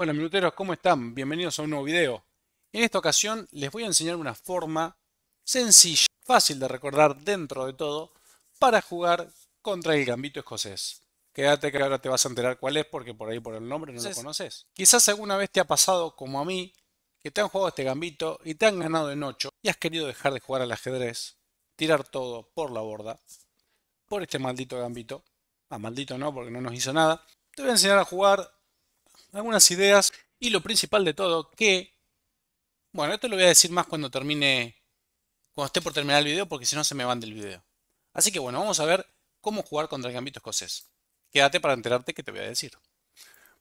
Hola minuteros, ¿cómo están? Bienvenidos a un nuevo video. En esta ocasión les voy a enseñar una forma sencilla, fácil de recordar dentro de todo, para jugar contra el gambito escocés. Quédate que ahora te vas a enterar cuál es porque por ahí por el nombre no lo conoces. Quizás alguna vez te ha pasado como a mí, que te han jugado este gambito y te han ganado en 8 y has querido dejar de jugar al ajedrez, tirar todo por la borda, por este maldito gambito. Ah, maldito no, porque no nos hizo nada. Te voy a enseñar a jugar algunas ideas y lo principal de todo que, bueno, esto lo voy a decir más cuando termine, cuando esté por terminar el video porque si no se me van del video. Así que bueno, vamos a ver cómo jugar contra el gambito escocés. Quédate para enterarte que te voy a decir.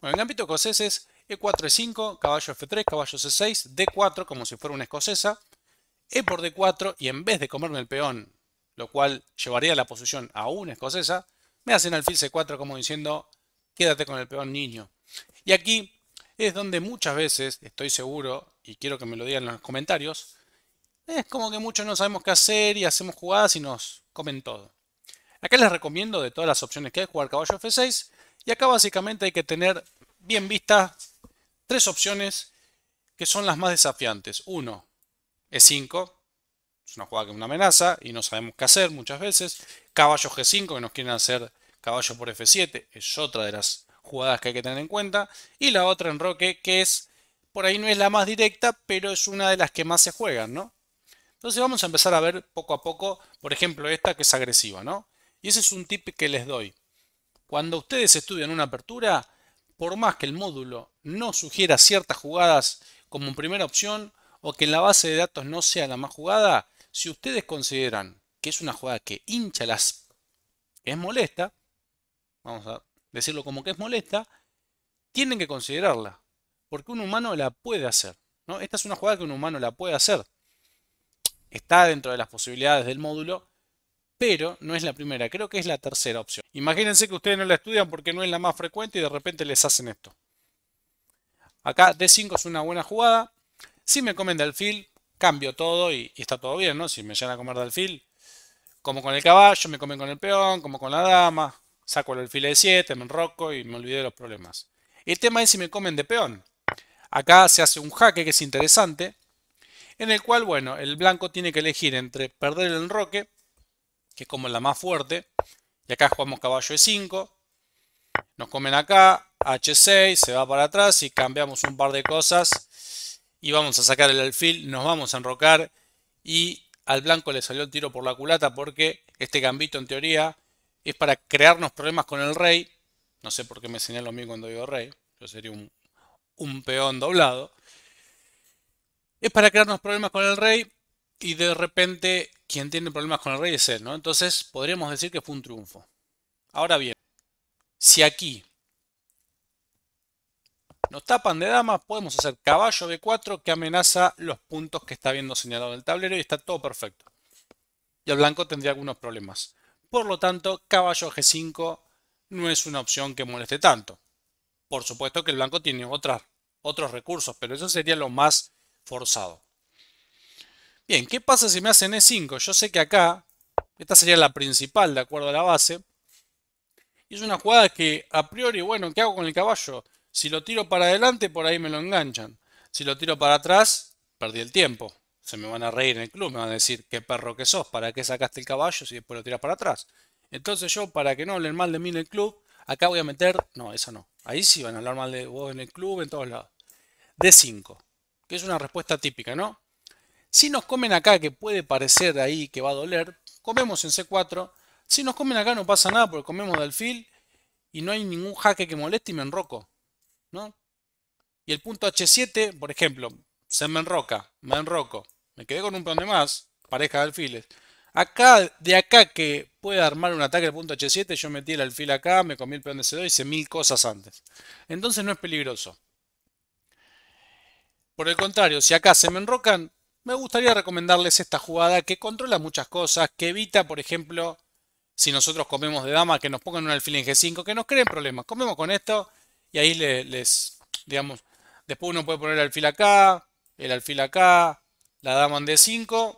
Bueno, el gambito escocés es E4, E5, caballo F3, caballo C6, D4 como si fuera una escocesa, E por D4 y en vez de comerme el peón, lo cual llevaría la posición a una escocesa, me hacen alfil C4 como diciendo, quédate con el peón niño. Y aquí es donde muchas veces, estoy seguro, y quiero que me lo digan en los comentarios, es como que muchos no sabemos qué hacer y hacemos jugadas y nos comen todo. Acá les recomiendo de todas las opciones que hay jugar caballo F6 y acá básicamente hay que tener bien vistas tres opciones que son las más desafiantes. Uno, E5, es una jugada que es una amenaza y no sabemos qué hacer muchas veces. Caballo G5 que nos quieren hacer caballo por F7, es otra de las jugadas que hay que tener en cuenta. Y la otra en Roque, que es, por ahí no es la más directa, pero es una de las que más se juegan, ¿no? Entonces vamos a empezar a ver poco a poco, por ejemplo, esta que es agresiva, ¿no? Y ese es un tip que les doy. Cuando ustedes estudian una apertura, por más que el módulo no sugiera ciertas jugadas como primera opción o que en la base de datos no sea la más jugada, si ustedes consideran que es una jugada que hincha las, es molesta, vamos a decirlo como que es molesta, tienen que considerarla, porque un humano la puede hacer. ¿no? Esta es una jugada que un humano la puede hacer. Está dentro de las posibilidades del módulo, pero no es la primera, creo que es la tercera opción. Imagínense que ustedes no la estudian porque no es la más frecuente y de repente les hacen esto. Acá D5 es una buena jugada. Si me comen de alfil, cambio todo y, está todo bien, ¿no? Si me llegan a comer de alfil, como con el caballo, me comen con el peón, como con la dama, Saco el alfil de 7, me enroco y me olvidé de los problemas. El tema es si me comen de peón. Acá se hace un jaque que es interesante, en el cual, bueno, el blanco tiene que elegir entre perder el enroque, que es como la más fuerte, y acá jugamos caballo E5, nos comen acá, H6, se va para atrás y cambiamos un par de cosas y vamos a sacar el alfil, nos vamos a enrocar y al blanco le salió el tiro por la culata porque este gambito en teoría es para crearnos problemas con el rey. No sé por qué me señaló a mí cuando digo rey. Yo sería un, peón doblado. Es para crearnos problemas con el rey y de repente quien tiene problemas con el rey es él, ¿no? Entonces podríamos decir que fue un triunfo. Ahora bien, si aquí nos tapan de damas, podemos hacer caballo B4 que amenaza los puntos que está viendo señalado en el tablero y está todo perfecto. Y el blanco tendría algunos problemas. Por lo tanto, caballo G5 no es una opción que moleste tanto. Por supuesto que el blanco tiene otras, otros recursos, pero eso sería lo más forzado. Bien, ¿qué pasa si me hacen E5? Yo sé que acá, esta sería la principal de acuerdo a la base. Y es una jugada que a priori, bueno, ¿qué hago con el caballo? Si lo tiro para adelante, por ahí me lo enganchan. Si lo tiro para atrás, perdí el tiempo se me van a reír en el club, me van a decir, qué perro que sos, ¿para qué sacaste el caballo si después lo tiras para atrás? Entonces yo, para que no hablen mal de mí en el club, acá voy a meter, no, esa no. Ahí sí van a hablar mal de vos en el club, en todos lados. D5, que es una respuesta típica, ¿no? Si nos comen acá, que puede parecer ahí que va a doler, comemos en C4. Si nos comen acá no pasa nada porque comemos delfil y no hay ningún jaque que moleste y me enroco, ¿no? Y el punto H7, por ejemplo, se me enroca, me enroco. Me quedé con un peón de más. Pareja de alfiles. Acá, de acá que puede armar un ataque al punto H7, yo metí el alfil acá, me comí el peón de C2 y hice mil cosas antes. Entonces no es peligroso. Por el contrario, si acá se me enrocan, me gustaría recomendarles esta jugada que controla muchas cosas, que evita, por ejemplo, si nosotros comemos de dama, que nos pongan un alfil en G5, que nos creen problemas. Comemos con esto y ahí les, les digamos, después uno puede poner el alfil acá, el alfil acá, la dama en D5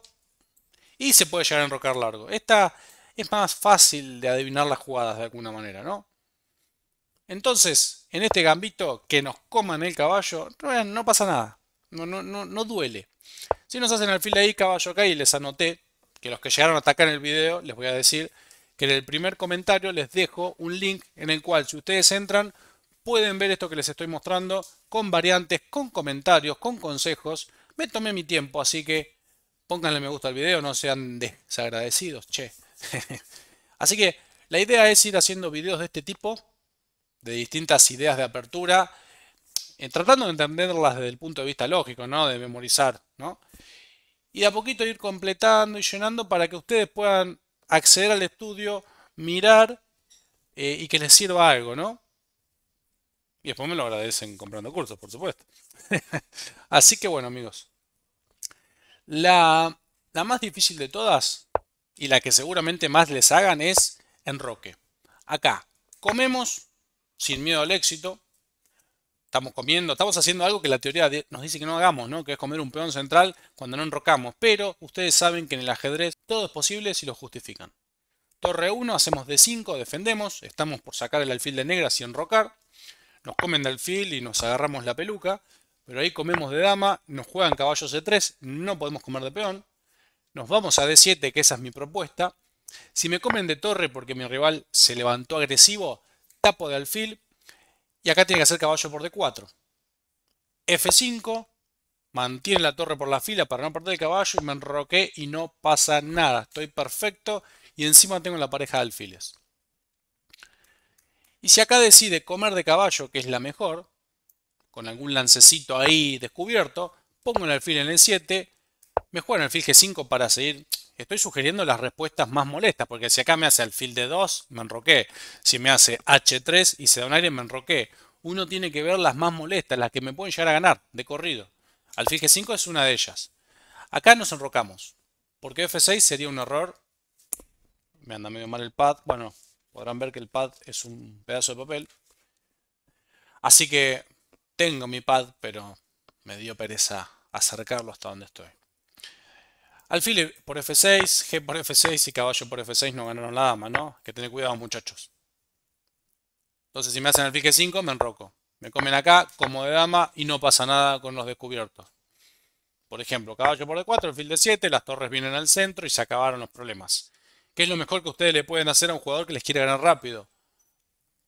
y se puede llegar a enrocar largo. Esta es más fácil de adivinar las jugadas de alguna manera, ¿no? Entonces, en este gambito que nos coman el caballo, no, pasa nada. No, no, no, no duele. Si nos hacen alfil ahí, caballo acá, y les anoté que los que llegaron a atacar el video, les voy a decir que en el primer comentario les dejo un link en el cual si ustedes entran pueden ver esto que les estoy mostrando con variantes, con comentarios, con consejos me tomé mi tiempo, así que pónganle me gusta al video, no sean desagradecidos, che. así que la idea es ir haciendo videos de este tipo, de distintas ideas de apertura, eh, tratando de entenderlas desde el punto de vista lógico, ¿no? De memorizar, ¿no? Y de a poquito ir completando y llenando para que ustedes puedan acceder al estudio, mirar eh, y que les sirva algo, ¿no? Y después me lo agradecen comprando cursos, por supuesto. Así que bueno, amigos. La, más difícil de todas y la que seguramente más les hagan es enroque. Acá, comemos sin miedo al éxito. Estamos comiendo, estamos haciendo algo que la teoría nos dice que no hagamos, ¿no? Que es comer un peón central cuando no enrocamos. Pero ustedes saben que en el ajedrez todo es posible si lo justifican. Torre 1, hacemos D5, defendemos, estamos por sacar el alfil de negra sin enrocar. Nos comen de alfil y nos agarramos la peluca. Pero ahí comemos de dama, nos juegan caballos C3, no podemos comer de peón. Nos vamos a D7, que esa es mi propuesta. Si me comen de torre porque mi rival se levantó agresivo, tapo de alfil. Y acá tiene que hacer caballo por D4. F5, mantiene la torre por la fila para no perder el caballo y me enroqué y no pasa nada. Estoy perfecto y encima tengo la pareja de alfiles. Y si acá decide comer de caballo, que es la mejor, con algún lancecito ahí descubierto, pongo el alfil en el 7, me juego en alfil G5 para seguir. Estoy sugiriendo las respuestas más molestas, porque si acá me hace alfil de 2, me enroqué. Si me hace H3 y se da un aire, me enroqué. Uno tiene que ver las más molestas, las que me pueden llegar a ganar de corrido. Alfil G5 es una de ellas. Acá nos enrocamos, porque F6 sería un error. Me anda medio mal el pad. Bueno, podrán ver que el pad es un pedazo de papel. Así que tengo mi pad, pero me dio pereza acercarlo hasta donde estoy. Alfil por F6, G por F6 y caballo por F6 no ganaron la dama, ¿no? que tener cuidado, muchachos. Entonces, si me hacen alfil G5, me enroco. Me comen acá, como de dama, y no pasa nada con los descubiertos. Por ejemplo, caballo por D4, alfil de 7 las torres vienen al centro y se acabaron los problemas. ¿Qué es lo mejor que ustedes le pueden hacer a un jugador que les quiere ganar rápido?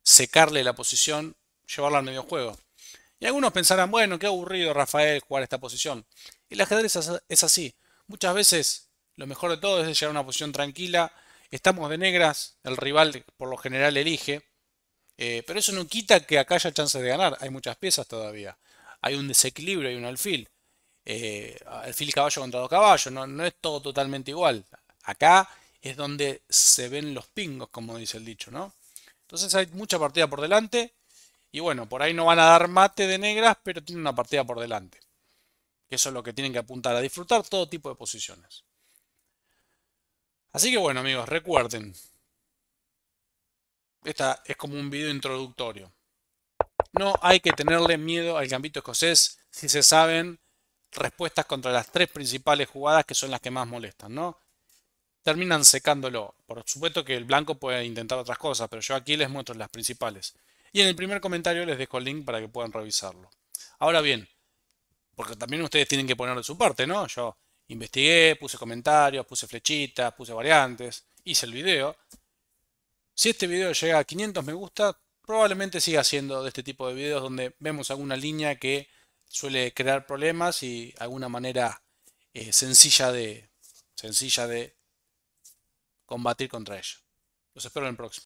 Secarle la posición, llevarla al medio juego. Y algunos pensarán, bueno, qué aburrido Rafael jugar esta posición. y El ajedrez es así. Muchas veces lo mejor de todo es llegar a una posición tranquila. Estamos de negras, el rival por lo general elige. Eh, pero eso no quita que acá haya chances de ganar. Hay muchas piezas todavía. Hay un desequilibrio, hay un alfil. Eh, alfil caballo contra dos caballos. No, es todo totalmente igual. Acá es donde se ven los pingos, como dice el dicho, ¿no? Entonces hay mucha partida por delante. Y bueno, por ahí no van a dar mate de negras, pero tienen una partida por delante. Que eso es lo que tienen que apuntar a disfrutar todo tipo de posiciones. Así que bueno, amigos, recuerden. Esta es como un video introductorio. No hay que tenerle miedo al gambito escocés si se saben respuestas contra las tres principales jugadas que son las que más molestan, ¿no? Terminan secándolo. Por supuesto que el blanco puede intentar otras cosas, pero yo aquí les muestro las principales. Y en el primer comentario les dejo el link para que puedan revisarlo. Ahora bien, porque también ustedes tienen que poner de su parte, ¿no? Yo investigué, puse comentarios, puse flechitas, puse variantes, hice el video. Si este video llega a 500 me gusta, probablemente siga siendo de este tipo de videos donde vemos alguna línea que suele crear problemas y alguna manera eh, sencilla, de, sencilla de combatir contra ella. Los espero en el próximo.